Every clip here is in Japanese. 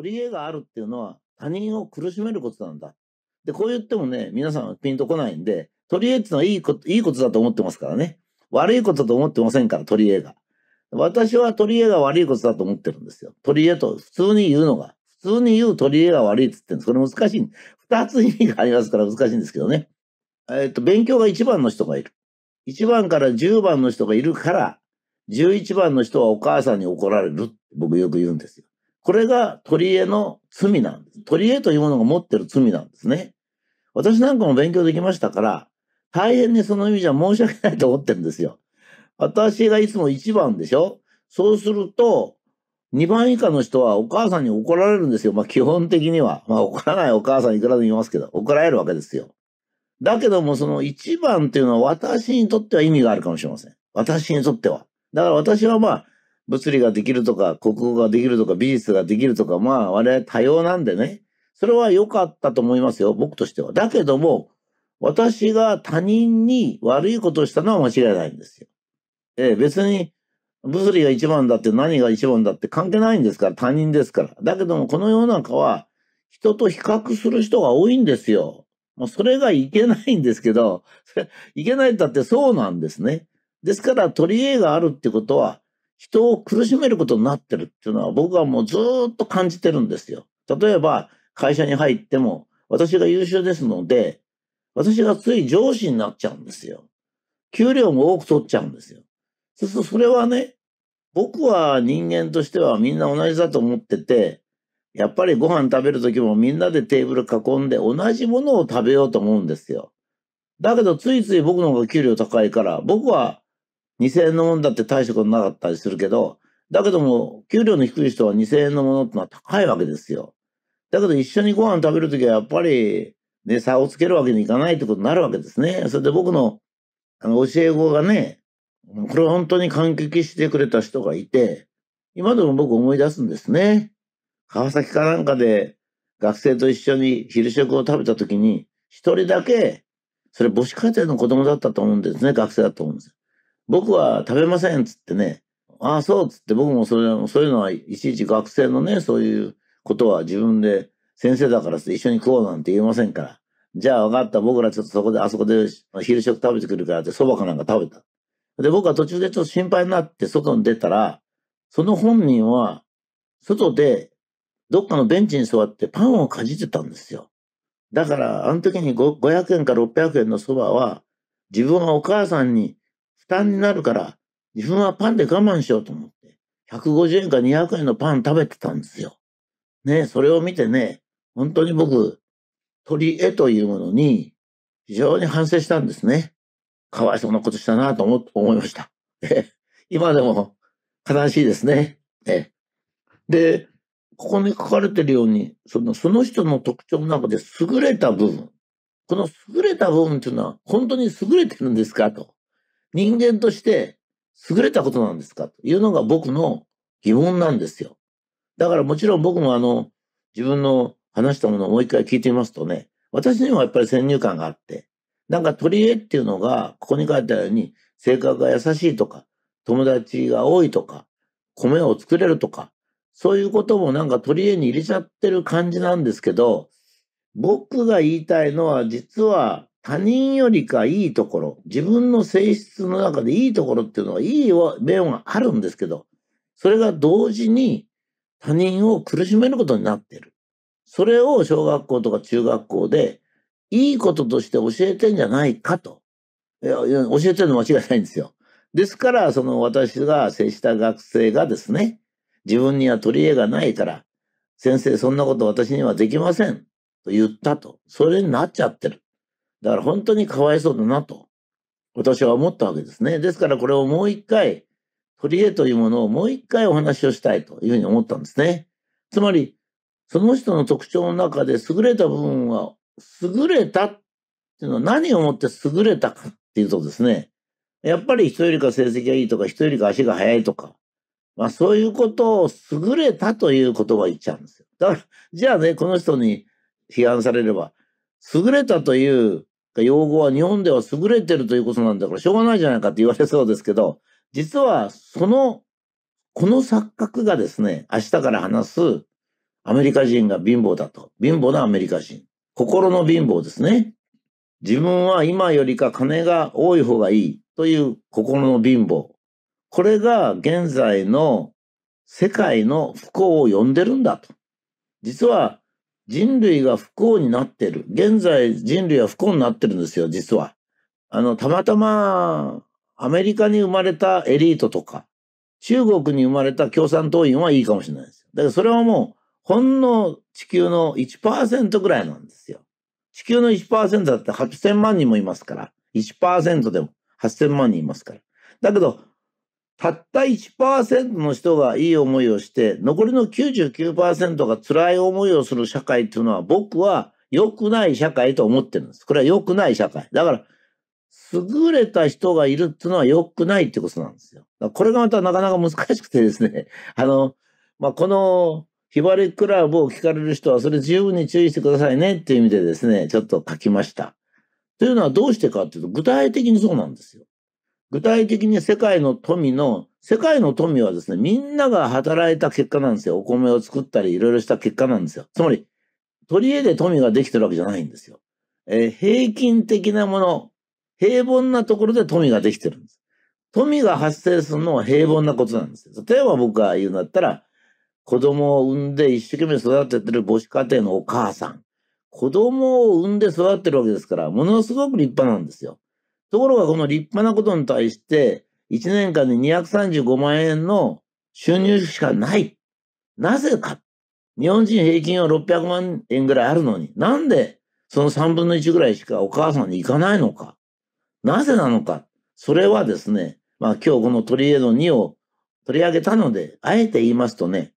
取り柄があるっていうのは他人を苦しめることなんだ。で、こう言ってもね、皆さんはピンとこないんで、取り柄っていうのはいいこと、いいことだと思ってますからね。悪いことだと思ってませんから、取り柄が。私は取り柄が悪いことだと思ってるんですよ。取り柄と普通に言うのが、普通に言う取り柄が悪いって言ってるんです。これ難しい。二つ意味がありますから難しいんですけどね。えっ、と、勉強が一番の人がいる。一番から十番の人がいるから、11番の人はお母さんに怒られる僕よく言うんですよ。これが取り柄の罪なんです。取り柄というものが持ってる罪なんですね。私なんかも勉強できましたから、大変にその意味じゃ申し訳ないと思ってるんですよ。私がいつも1番でしょそうすると、2番以下の人はお母さんに怒られるんですよ。まあ基本的には。まあ怒らないお母さんいくらでもいますけど、怒られるわけですよ。だけどもその1番っていうのは私にとっては意味があるかもしれません。私にとっては。だから私はまあ、物理ができるとか、国語ができるとか、美術ができるとか、まあ我々多様なんでね、それは良かったと思いますよ、僕としては。だけども、私が他人に悪いことをしたのは間違いないんですよ。えー、別に物理が一番だって何が一番だって関係ないんですから、他人ですから。だけども、この世の中は人と比較する人が多いんですよ。もうそれがいけないんですけど、それいけないだってそうなんですね。ですから取り柄があるってことは、人を苦しめることになってるっていうのは僕はもうずっと感じてるんですよ。例えば会社に入っても私が優秀ですので私がつい上司になっちゃうんですよ。給料も多く取っちゃうんですよ。そうするとそれはね、僕は人間としてはみんな同じだと思ってて、やっぱりご飯食べる時もみんなでテーブル囲んで同じものを食べようと思うんですよ。だけどついつい僕の方が給料高いから、僕は2000円のものだって大したことなかったりするけど、だけども、給料の低い人は2000円のものってのは高いわけですよ。だけど一緒にご飯食べるときはやっぱり、ね、差をつけるわけにいかないってことになるわけですね。それで僕のあの教え子がね、これ本当に感激してくれた人がいて、今でも僕思い出すんですね。川崎かなんかで学生と一緒に昼食を食べたときに、一人だけ、それ母子家庭の子供だったと思うんですね、学生だと思うんですよ。僕は食べませんっつってね、ああ、そうっつって僕もそれそういうのはいちいち学生のね、そういうことは自分で先生だから一緒に食おうなんて言えませんから。じゃあ分かった、僕らちょっとそこで、あそこで昼食食べてくるからってそばかなんか食べた。で、僕は途中でちょっと心配になって外に出たら、その本人は外でどっかのベンチに座ってパンをかじってたんですよ。だから、あの時に500円か600円のそばは自分はお母さんに担になるから、自分はパンで我慢しようと思って、150円か200円のパン食べてたんですよ。ねそれを見てね、本当に僕、鳥絵というものに非常に反省したんですね。かわいそうなことしたなと思、思いました。今でも悲しいですね。で、ここに書かれてるように、その、その人の特徴の中で優れた部分。この優れた部分っていうのは本当に優れてるんですかと。人間として優れたことなんですかというのが僕の疑問なんですよ。だからもちろん僕もあの、自分の話したものをもう一回聞いてみますとね、私にもやっぱり先入観があって、なんか取り柄っていうのが、ここに書いてあるように、性格が優しいとか、友達が多いとか、米を作れるとか、そういうこともなんか取り柄に入れちゃってる感じなんですけど、僕が言いたいのは実は他人よりかいいところ、自分の性質の中でいいところっていうのは、いい面はあるんですけど、それが同時に他人を苦しめることになってる。それを小学校とか中学校で、いいこととして教えてんじゃないかと。いやいや教えてるの間違いないんですよ。ですから、その私が接した学生がですね、自分には取り柄がないから、先生そんなこと私にはできませんと言ったと。それになっちゃってる。だから本当にかわいそうだなと、私は思ったわけですね。ですからこれをもう一回、取り柄というものをもう一回お話をしたいというふうに思ったんですね。つまり、その人の特徴の中で優れた部分は、優れたっていうのは何をもって優れたかっていうとですね、やっぱり人よりか成績がいいとか、人よりか足が速いとか、まあそういうことを優れたという言葉を言っちゃうんですよ。だから、じゃあね、この人に批判されれば、優れたという用語は日本では優れてるということなんだからしょうがないじゃないかって言われそうですけど、実はその、この錯覚がですね、明日から話すアメリカ人が貧乏だと。貧乏なアメリカ人。心の貧乏ですね。自分は今よりか金が多い方がいいという心の貧乏。これが現在の世界の不幸を呼んでるんだと。実は人類が不幸になってる。現在人類は不幸になってるんですよ、実は。あの、たまたまアメリカに生まれたエリートとか、中国に生まれた共産党員はいいかもしれないですよ。だからそれはもう、ほんの地球の1%ぐらいなんですよ。地球の1%だって8000万人もいますから、1%でも8000万人いますから。だけど、たった1%の人がいい思いをして、残りの99%が辛い思いをする社会っていうのは、僕は良くない社会と思ってるんです。これは良くない社会。だから、優れた人がいるっていうのは良くないってことなんですよ。これがまたなかなか難しくてですね、あの、まあ、この、ひばりクラブを聞かれる人はそれ十分に注意してくださいねっていう意味でですね、ちょっと書きました。というのはどうしてかっていうと、具体的にそうなんですよ。具体的に世界の富の、世界の富はですね、みんなが働いた結果なんですよ。お米を作ったり、いろいろした結果なんですよ。つまり、取り柄で富ができてるわけじゃないんですよ。えー、平均的なもの、平凡なところで富ができてるんです。富が発生するのは平凡なことなんですよ。例えば僕が言うんだったら、子供を産んで一生懸命育ててる母子家庭のお母さん。子供を産んで育ってるわけですから、ものすごく立派なんですよ。ところがこの立派なことに対して、1年間で235万円の収入しかない。なぜか。日本人平均は600万円ぐらいあるのに、なんでその3分の1ぐらいしかお母さんに行かないのか。なぜなのか。それはですね、まあ今日このトリエド2を取り上げたので、あえて言いますとね、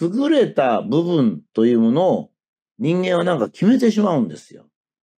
優れた部分というものを人間はなんか決めてしまうんですよ。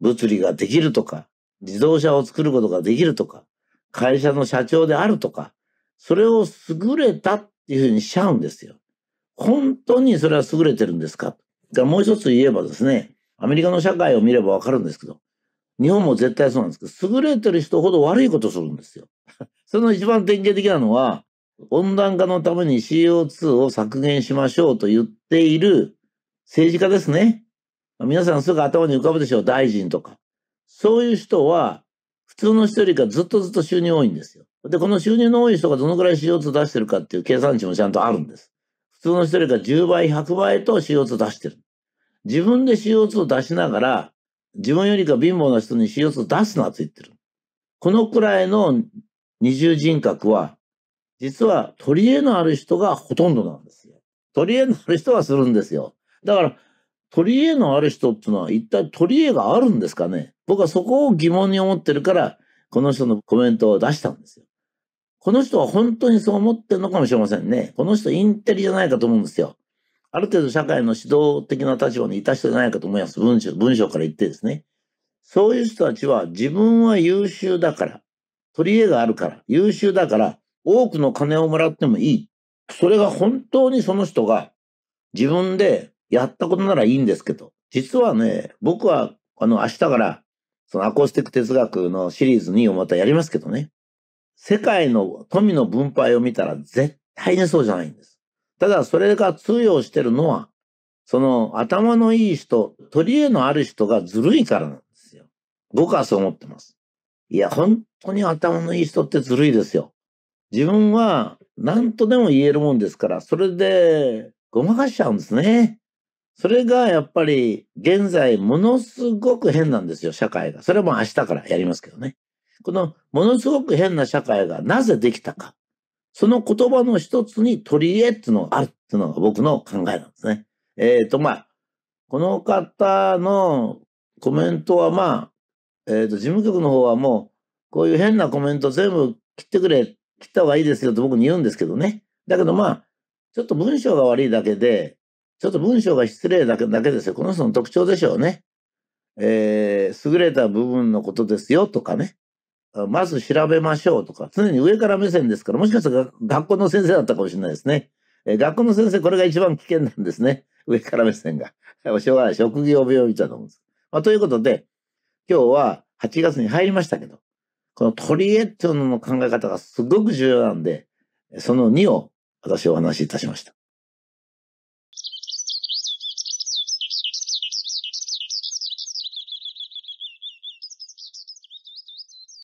物理ができるとか、自動車を作ることができるとか、会社の社長であるとか、それを優れたっていうふうにしちゃうんですよ。本当にそれは優れてるんですかがもう一つ言えばですね、アメリカの社会を見ればわかるんですけど、日本も絶対そうなんですけど、優れてる人ほど悪いことするんですよ。その一番典型的なのは、温暖化のために CO2 を削減しましょうと言っている政治家ですね。皆さんすぐ頭に浮かぶでしょう。大臣とか。そういう人は、普通の人よりかずっとずっと収入多いんですよ。で、この収入の多い人がどのくらい CO2 出してるかっていう計算値もちゃんとあるんです。普通の人よりか10倍、100倍と CO2 出してる。自分で CO2 出しながら、自分よりか貧乏な人に CO2 出すなと言ってる。このくらいの二重人格は、実は取り柄のある人がほとんどなんですよ。取り柄のある人はするんですよ。だから、取り柄のある人ってのは一体取り柄があるんですかね僕はそこを疑問に思ってるから、この人のコメントを出したんですよ。この人は本当にそう思ってるのかもしれませんね。この人インテリじゃないかと思うんですよ。ある程度社会の指導的な立場にいた人じゃないかと思います。文章、文章から言ってですね。そういう人たちは自分は優秀だから、取り柄があるから、優秀だから、多くの金をもらってもいい。それが本当にその人が自分でやったことならいいんですけど、実はね、僕は、あの、明日から、そのアコースティック哲学のシリーズ2をまたやりますけどね、世界の富の分配を見たら絶対にそうじゃないんです。ただ、それが通用してるのは、その頭のいい人、取り柄のある人がずるいからなんですよ。僕はそう思ってます。いや、本当に頭のいい人ってずるいですよ。自分は何とでも言えるもんですから、それでごまかしちゃうんですね。それがやっぱり現在ものすごく変なんですよ、社会が。それも明日からやりますけどね。このものすごく変な社会がなぜできたか。その言葉の一つに取り入れっていうのがあるっていうのが僕の考えなんですね。えっ、ー、と、まあ、この方のコメントはまあ、えっ、ー、と、事務局の方はもう、こういう変なコメント全部切ってくれ、切った方がいいですよと僕に言うんですけどね。だけどまあ、ちょっと文章が悪いだけで、ちょっと文章が失礼だけだけですよ。この人の特徴でしょうね。えー、優れた部分のことですよとかね。まず調べましょうとか。常に上から目線ですから、もしかしたら学校の先生だったかもしれないですね。えー、学校の先生、これが一番危険なんですね。上から目線が。しょうがない。職業病みたいなもんです。まあ、ということで、今日は8月に入りましたけど、このトリエッのの考え方がすごく重要なんで、その2を私お話しいたしました。